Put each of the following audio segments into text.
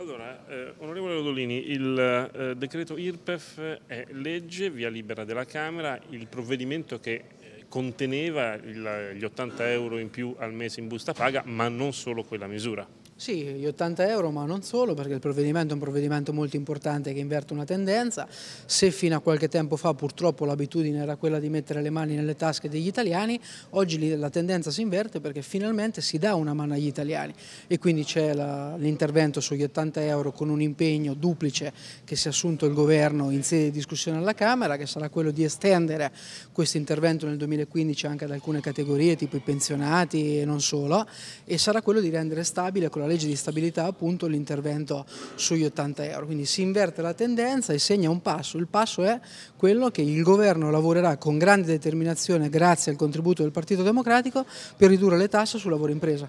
Allora, eh, onorevole Rodolini, il eh, decreto IRPEF è legge, via libera della Camera, il provvedimento che eh, conteneva il, gli 80 euro in più al mese in busta paga, ma non solo quella misura. Sì, gli 80 euro, ma non solo, perché il provvedimento è un provvedimento molto importante che inverte una tendenza. Se fino a qualche tempo fa purtroppo l'abitudine era quella di mettere le mani nelle tasche degli italiani, oggi la tendenza si inverte perché finalmente si dà una mano agli italiani e quindi c'è l'intervento sugli 80 euro con un impegno duplice che si è assunto il governo in sede di discussione alla Camera, che sarà quello di estendere questo intervento nel 2015 anche ad alcune categorie, tipo i pensionati e non solo, e sarà quello di rendere stabile con la legge di stabilità appunto l'intervento sugli 80 euro. Quindi si inverte la tendenza e segna un passo. Il passo è quello che il governo lavorerà con grande determinazione grazie al contributo del Partito Democratico per ridurre le tasse sul lavoro impresa.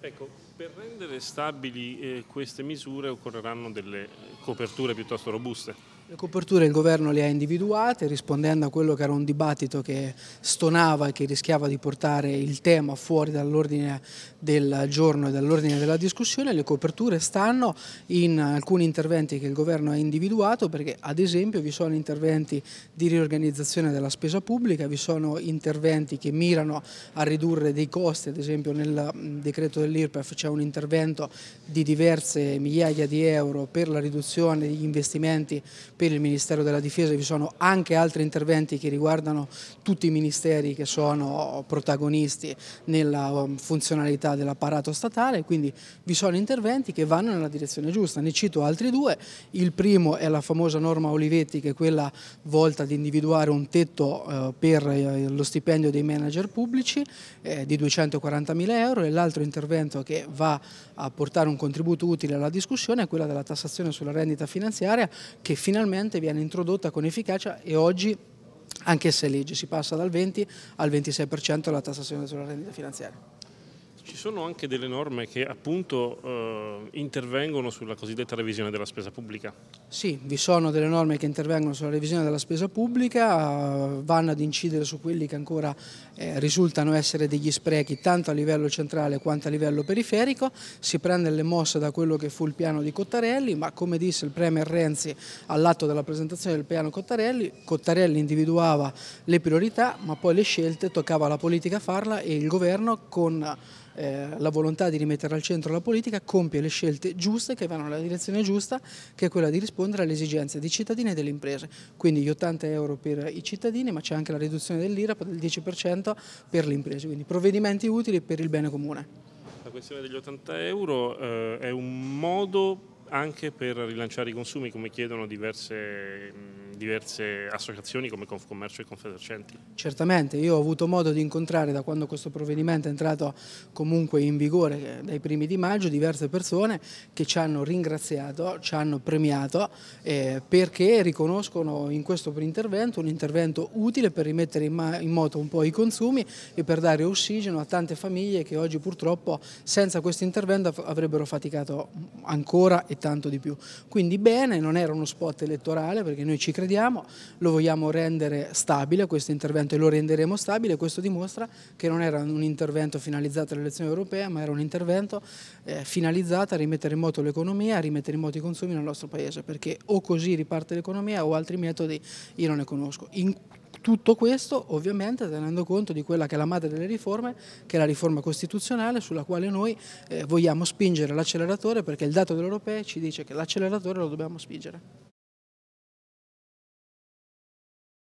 Ecco. Per rendere stabili eh, queste misure occorreranno delle coperture piuttosto robuste. Le coperture il governo le ha individuate rispondendo a quello che era un dibattito che stonava e che rischiava di portare il tema fuori dall'ordine del giorno e dall'ordine della discussione. Le coperture stanno in alcuni interventi che il governo ha individuato perché ad esempio vi sono interventi di riorganizzazione della spesa pubblica, vi sono interventi che mirano a ridurre dei costi, ad esempio nel mm, decreto dell'IRPEF c'è un intervento di diverse migliaia di euro per la riduzione degli investimenti per il Ministero della Difesa, vi sono anche altri interventi che riguardano tutti i ministeri che sono protagonisti nella um, funzionalità dell'apparato statale, quindi vi sono interventi che vanno nella direzione giusta. Ne cito altri due, il primo è la famosa norma Olivetti che è quella volta ad individuare un tetto eh, per eh, lo stipendio dei manager pubblici eh, di 240 mila euro e l'altro intervento che va a portare un contributo utile alla discussione è quella della tassazione sulla rendita finanziaria che finalmente finalmente viene introdotta con efficacia e oggi anche se legge si passa dal 20 al 26% la tassazione sulla rendita finanziaria. Ci sono anche delle norme che appunto eh, intervengono sulla cosiddetta revisione della spesa pubblica. Sì, vi sono delle norme che intervengono sulla revisione della spesa pubblica, vanno ad incidere su quelli che ancora eh, risultano essere degli sprechi tanto a livello centrale quanto a livello periferico, si prende le mosse da quello che fu il piano di Cottarelli, ma come disse il Premier Renzi all'atto della presentazione del piano Cottarelli, Cottarelli individuava le priorità ma poi le scelte toccava alla politica farla e il governo con eh, la volontà di rimettere al centro la politica, compie le scelte giuste che vanno nella direzione giusta, che è quella di rispondere alle esigenze dei cittadini e delle imprese. Quindi gli 80 euro per i cittadini, ma c'è anche la riduzione dell'IRAP del 10% per le imprese, quindi provvedimenti utili per il bene comune. La questione degli 80 euro eh, è un modo anche per rilanciare i consumi come chiedono diverse, mm, diverse associazioni come Confcommercio e Confedercenti? Certamente, io ho avuto modo di incontrare da quando questo provvedimento è entrato comunque in vigore eh, dai primi di maggio diverse persone che ci hanno ringraziato, ci hanno premiato eh, perché riconoscono in questo intervento un intervento utile per rimettere in, in moto un po' i consumi e per dare ossigeno a tante famiglie che oggi purtroppo senza questo intervento avrebbero faticato ancora e tanto di più. Quindi bene, non era uno spot elettorale perché noi ci crediamo, lo vogliamo rendere stabile questo intervento e lo renderemo stabile, questo dimostra che non era un intervento finalizzato alle elezioni europee, ma era un intervento eh, finalizzato a rimettere in moto l'economia, a rimettere in moto i consumi nel nostro Paese perché o così riparte l'economia o altri metodi io non ne conosco. In tutto questo ovviamente tenendo conto di quella che è la madre delle riforme, che è la riforma costituzionale sulla quale noi eh, vogliamo spingere l'acceleratore perché il dato dell'Europea ci dice che l'acceleratore lo dobbiamo spingere.